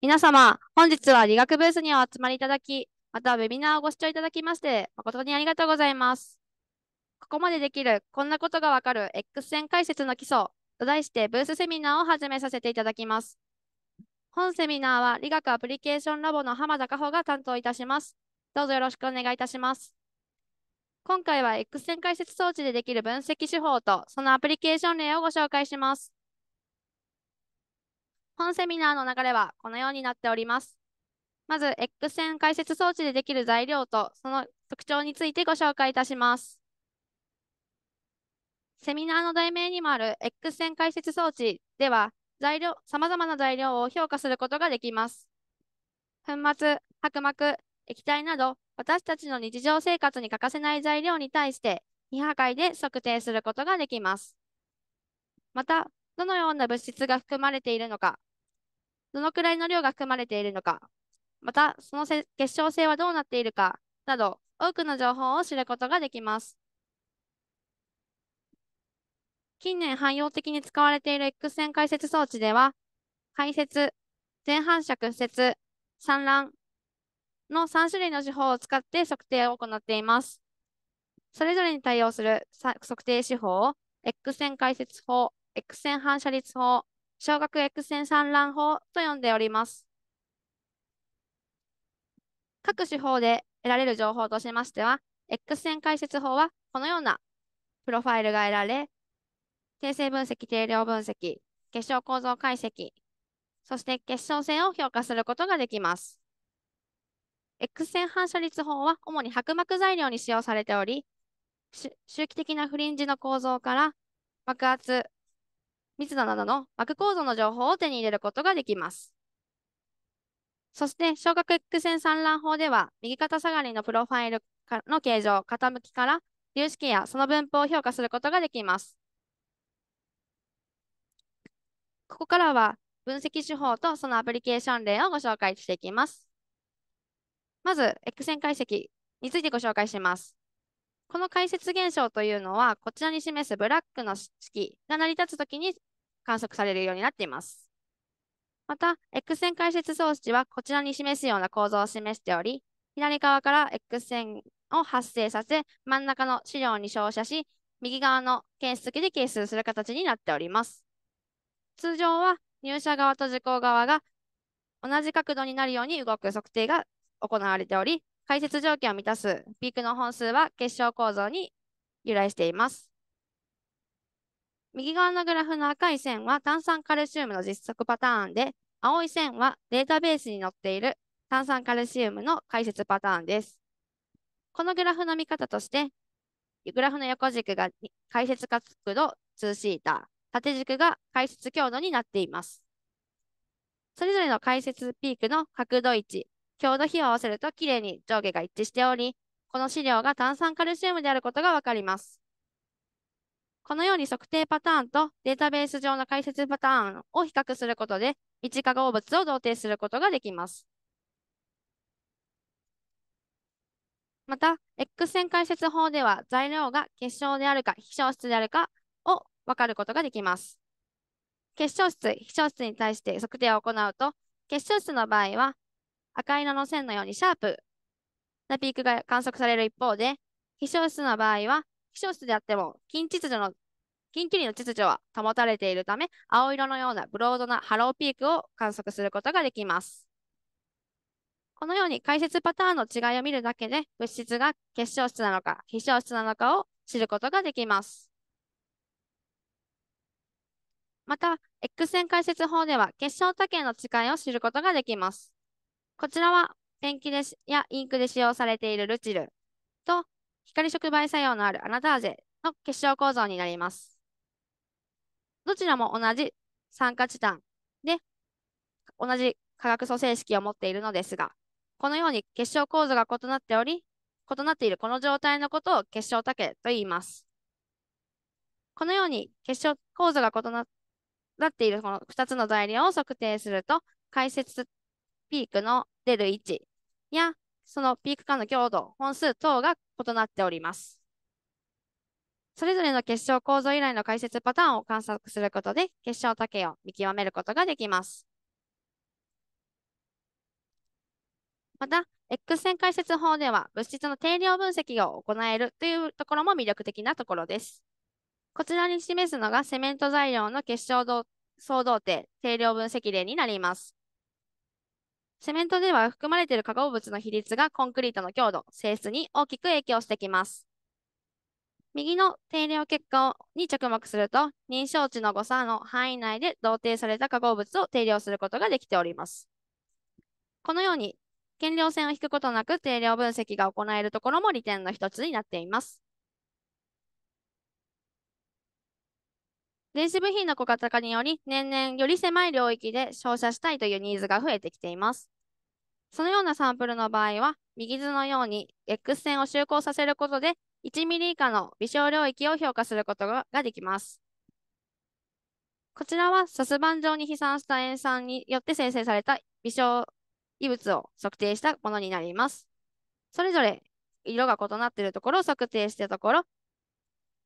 皆様、本日は理学ブースにお集まりいただき、またウェビナーをご視聴いただきまして、誠にありがとうございます。ここまでできる、こんなことがわかる X 線解説の基礎と題してブースセミナーを始めさせていただきます。本セミナーは理学アプリケーションラボの浜田加穂が担当いたします。どうぞよろしくお願いいたします。今回は X 線解説装置でできる分析手法とそのアプリケーション例をご紹介します。本セミナーの流れはこのようになっております。まず、X 線解説装置でできる材料とその特徴についてご紹介いたします。セミナーの題名にもある X 線解説装置では、材料、様々な材料を評価することができます。粉末、薄膜、液体など、私たちの日常生活に欠かせない材料に対して、未破壊で測定することができます。また、どのような物質が含まれているのか、どのくらいの量が含まれているのか、またその結晶性はどうなっているかなど、多くの情報を知ることができます。近年汎用的に使われている X 線解説装置では、解説、前反射屈折、散乱の3種類の手法を使って測定を行っています。それぞれに対応する測定手法を X 線解説法、X 線反射率法、小学 X 線産卵法と呼んでおります。各手法で得られる情報としましては、X 線解説法はこのようなプロファイルが得られ、定性分析、定量分析、結晶構造解析、そして結晶線を評価することができます。X 線反射率法は主に薄膜材料に使用されており、周期的なフリンジの構造から爆発、密度などの膜構造の情報を手に入れることができます。そして、小角 X 線散乱法では、右肩下がりのプロファイルの形状、傾きから、粒子やその分布を評価することができます。ここからは、分析手法とそのアプリケーション例をご紹介していきます。まず、X 線解析についてご紹介します。この解説現象というのは、こちらに示すブラックの式が成り立つときに観測されるようになっています。また、X 線解説装置はこちらに示すような構造を示しており、左側から X 線を発生させ、真ん中の資料に照射し、右側の検出器で係数する形になっております。通常は入射側と受光側が同じ角度になるように動く測定が行われており、解説条件を満たすピークの本数は結晶構造に由来しています。右側のグラフの赤い線は炭酸カルシウムの実測パターンで、青い線はデータベースに載っている炭酸カルシウムの解説パターンです。このグラフの見方として、グラフの横軸が解説角度 2θ、縦軸が解説強度になっています。それぞれの解説ピークの角度位置、強度比を合わせるときれいに上下が一致しており、この資料が炭酸カルシウムであることがわかります。このように測定パターンとデータベース上の解説パターンを比較することで、一化合物を同定することができます。また、X 線解説法では材料が結晶であるか非消質であるかを分かることができます。結晶質、非消質に対して測定を行うと、結晶質の場合は赤色の線のようにシャープなピークが観測される一方で、非翔質の場合は気象室であっても近秩序の近距離の秩序は保たれているため、青色のようなブロードなハローピークを観測することができます。このように解説パターンの違いを見るだけで、物質が結晶質なのか非晶質なのかを知ることができます。また、X 線解説法では結晶多形の違いを知ることができます。こちらはペンキでやインクで使用されているルチルと光触媒作用のあるアナターゼの結晶構造になります。どちらも同じ酸化チタンで、同じ化学組成式を持っているのですが、このように結晶構造が異なっており、異なっているこの状態のことを結晶竹と言います。このように結晶構造が異なっているこの2つの材料を測定すると、解説ピークの出る位置やそのピーク間の強度、本数等が異なっております。それぞれの結晶構造以来の解説パターンを観察することで、結晶多形を見極めることができます。また、X 線解説法では、物質の定量分析を行えるというところも魅力的なところです。こちらに示すのが、セメント材料の結晶相動定定量分析例になります。セメントでは含まれている化合物の比率がコンクリートの強度、性質に大きく影響してきます。右の定量結果に着目すると、認証値の誤差の範囲内で同定された化合物を定量することができております。このように、検量線を引くことなく定量分析が行えるところも利点の一つになっています。電子部品の小型化により、年々より狭い領域で照射したいというニーズが増えてきています。そのようなサンプルの場合は、右図のように X 線を就航させることで、1ミリ以下の微小領域を評価することができます。こちらは、サス板状に飛散した塩酸によって生成された微小異物を測定したものになります。それぞれ色が異なっているところを測定したところ、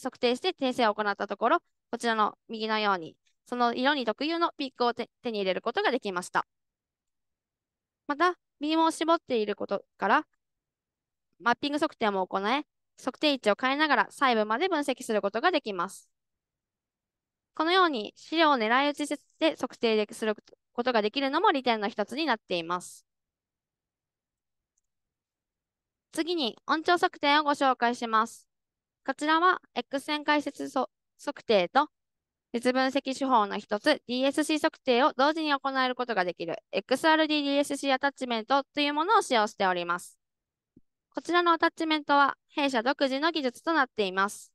測定して訂正を行ったところ、こちらの右のように、その色に特有のピークを手に入れることができました。また、ビームを絞っていることから、マッピング測定も行え、測定位置を変えながら細部まで分析することができます。このように資料を狙い撃ちで測定することができるのも利点の一つになっています。次に音調測定をご紹介します。こちらは X 線解説測定と熱分析手法の一つ DSC 測定を同時に行えることができる XRDDSC アタッチメントというものを使用しております。こちらのアタッチメントは弊社独自の技術となっています。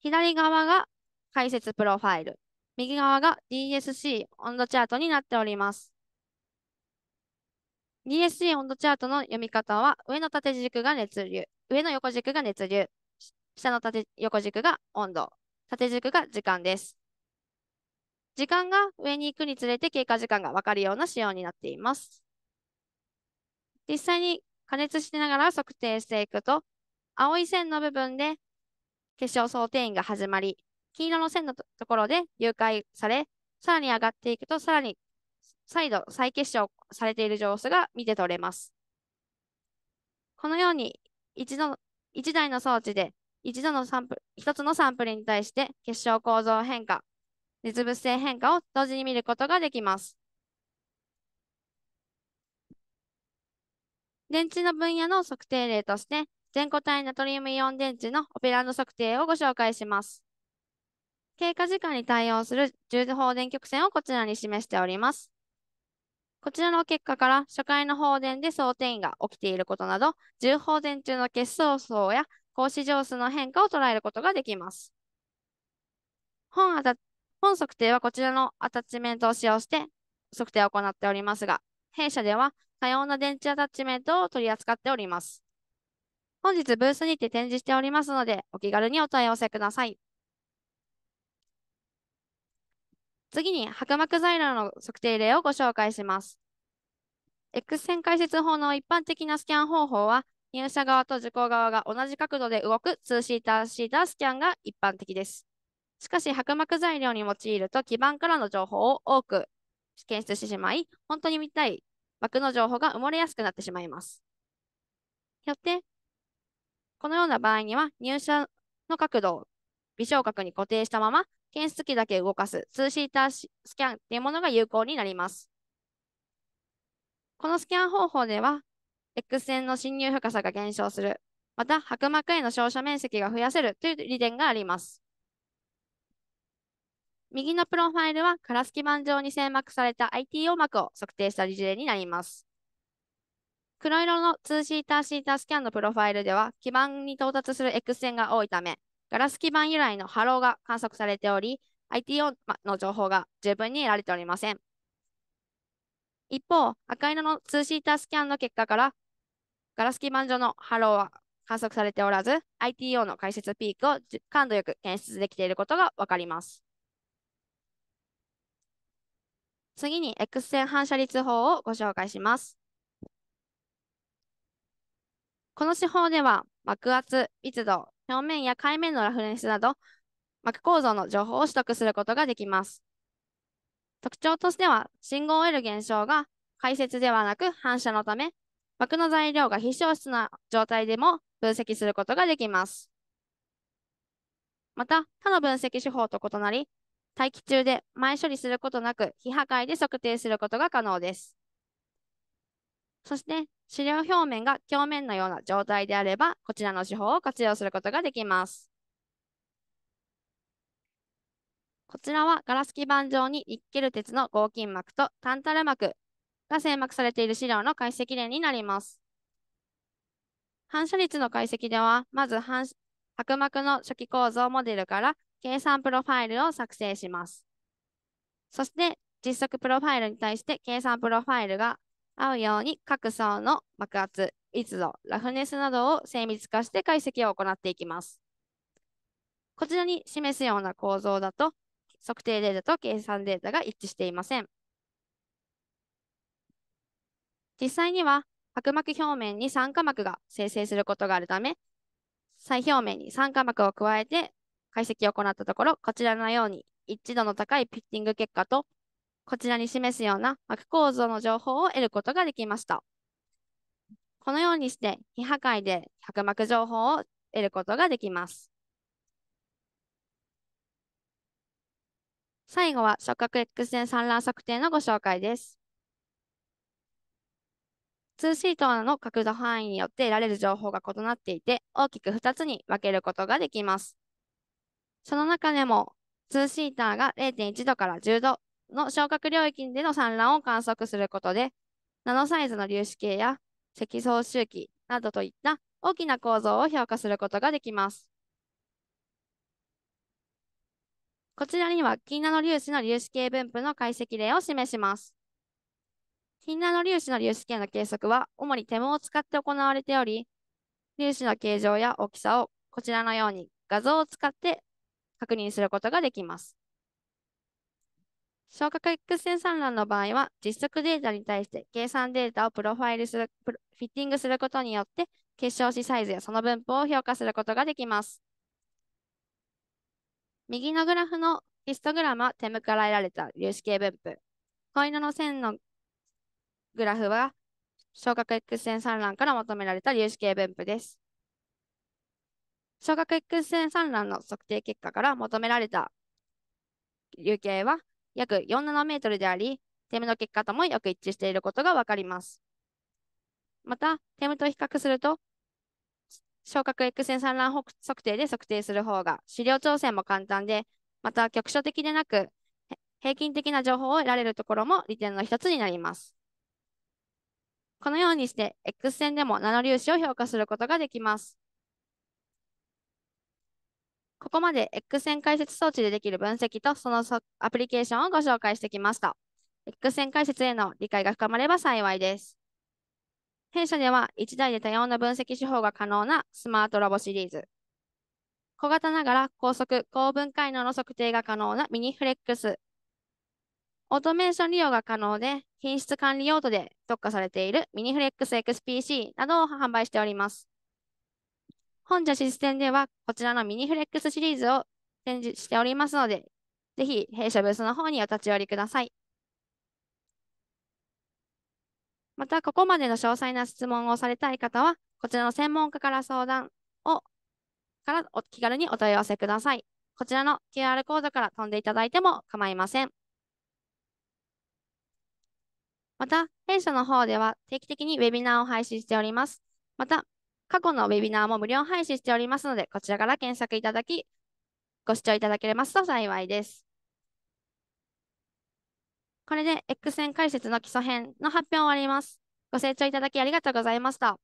左側が解説プロファイル、右側が DSC 温度チャートになっております。DSC 温度チャートの読み方は上の縦軸が熱流、上の横軸が熱流、下の縦横軸が温度、縦軸が時間です。時間が上に行くにつれて経過時間が分かるような仕様になっています。実際に加熱しながら測定していくと、青い線の部分で結晶想定員が始まり、黄色の線のところで融解され、さらに上がっていくと、さらに再度再結晶されている様子が見て取れます。このように一度、一台の装置で一度のサンプル、一つのサンプルに対して結晶構造変化、熱物性変化を同時に見ることができます。電池の分野の測定例として、全固体ナトリウムイオン電池のオペランド測定をご紹介します。経過時間に対応する重放電曲線をこちらに示しております。こちらの結果から初回の放電で想定位が起きていることなど、重放電中の結晶層や格子定数の変化を捉えることができます。本あた本測定はこちらのアタッチメントを使用して測定を行っておりますが、弊社では多様な電池アタッチメントを取り扱っております。本日ブースにて展示しておりますので、お気軽にお問い合わせください。次に白膜材料の測定例をご紹介します。X 線解説法の一般的なスキャン方法は、入社側と受講側が同じ角度で動く2ースキャンが一般的です。しかし薄膜材料に用いると基板からの情報を多く検出してしまい、本当に見たい膜の情報が埋もれやすくなってしまいます。よって、このような場合には入社の角度を微小角に固定したまま検出器だけ動かす2ースキャンというものが有効になります。このスキャン方法では X 線の侵入深さが減少する、また薄膜への照射面積が増やせるという利点があります。右のプロファイルは、ラス基板状に精膜された ITO 膜を測定した事例になります。黒色の2ーシータスキャンのプロファイルでは、基板に到達する X 線が多いため、ガラス基板由来の波浪が観測されており、ITO の情報が十分に得られておりません。一方、赤色の2ースキャンの結果から、ガラス基板上のハローは観測されておらず、ITO の解説ピークを感度よく検出できていることが分かります。次に X 線反射率法をご紹介します。この手法では膜圧、密度、表面や海面のラフレンスなど膜構造の情報を取得することができます。特徴としては信号を得る現象が解説ではなく反射のため枠の材料が非消失な状態でも分析することができます。また、他の分析手法と異なり、大気中で前処理することなく、非破壊で測定することが可能です。そして、資料表面が表面のような状態であれば、こちらの手法を活用することができます。こちらはガラス基板上にニッケル鉄の合金膜とタンタル膜、が選幕されている資料の解析例になります。反射率の解析では、まず反白膜の初期構造モデルから計算プロファイルを作成します。そして、実測プロファイルに対して計算プロファイルが合うように各層の膜圧、密度、ラフネスなどを精密化して解析を行っていきます。こちらに示すような構造だと、測定データと計算データが一致していません。実際には角膜表面に酸化膜が生成することがあるため、再表面に酸化膜を加えて解析を行ったところ、こちらのように一致度の高いピッティング結果と、こちらに示すような膜構造の情報を得ることができました。このようにして、非破壊で角膜情報を得ることができます。最後は触覚 X 線散乱測定のご紹介です。2シートの角度範囲によって得られる情報が異なっていて、大きく2つに分けることができます。その中でも、2シーターが0.1度から10度の昇格領域での産卵を観測することで、ナノサイズの粒子系や積層周期などといった大きな構造を評価することができます。こちらには、金ナノ粒子の粒子系分布の解析例を示します。金代の粒子の粒子圏の計測は、主に手毛を使って行われており、粒子の形状や大きさをこちらのように画像を使って確認することができます。消化 X 線産卵の場合は、実測データに対して計算データをプロファイルする、フィッティングすることによって、結晶子サイズやその分布を評価することができます。右のグラフのヒストグラムは手向から得られた粒子系分布。子犬の線のグラフは小角 X 線産卵から求められた粒子系分布です。小角 X 線産卵の測定結果から求められた流形は約4ナノメートルであり、テムの結果ともよく一致していることがわかります。また、テムと比較すると、小角 X 線産卵測定で測定する方が資料調整も簡単で、また局所的でなく、平均的な情報を得られるところも利点の一つになります。このようにして X 線でもナノ粒子を評価することができます。ここまで X 線解説装置でできる分析とそのアプリケーションをご紹介してきました。X 線解説への理解が深まれば幸いです。弊社では1台で多様な分析手法が可能なスマートロボシリーズ。小型ながら高速、高分解能の測定が可能なミニフレックスオートメーション利用が可能で、品質管理用途で特化されているミニフレックス XPC などを販売しております。本社システムでは、こちらのミニフレックスシリーズを展示しておりますので、ぜひ弊社ブースの方にお立ち寄りください。また、ここまでの詳細な質問をされたい方は、こちらの専門家から相談を、からお気軽にお問い合わせください。こちらの QR コードから飛んでいただいても構いません。また、弊社の方では定期的にウェビナーを配信しております。また、過去のウェビナーも無料配信しておりますので、こちらから検索いただき、ご視聴いただけますと幸いです。これで X 線解説の基礎編の発表を終わります。ご清聴いただきありがとうございました。